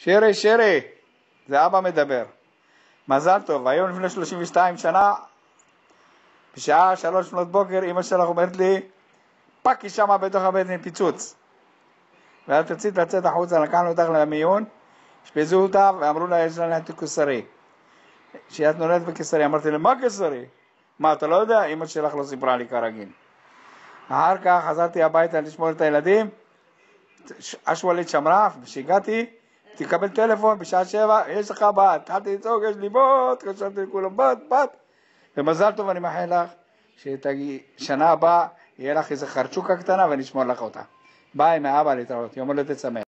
שירי, שירי, זה אבא מדבר. מזל טוב, היום לפני 32 שנה, בשעה שלוש שנות בוקר, אמא שלך אומרת לי, פאקי שמה בתוך הבטן פיצוץ. ואת רצית לצאת החוצה, לקחנו אותך למיון, אשפזו אותה ואמרו לה, יש לנו קיסרי. כשאת נולדת בקיסרי, אמרתי לה, מה קיסרי? מה, אתה לא יודע? אמא שלך לא סיפרה לי כרגיל. אחר כך חזרתי הביתה לשמור את הילדים, השואלית שמרה, וכשהגעתי, תקבל טלפון בשעה שבע, יש לך בת. אל תצעוק, יש לי בת, חשבתי לכולם בת, בת. ומזל טוב, אני מאחל לך שנה הבאה יהיה לך איזה חרצ'וקה קטנה ונשמור לך אותה. ביי מאבא להתראות, יום הולדת שמח.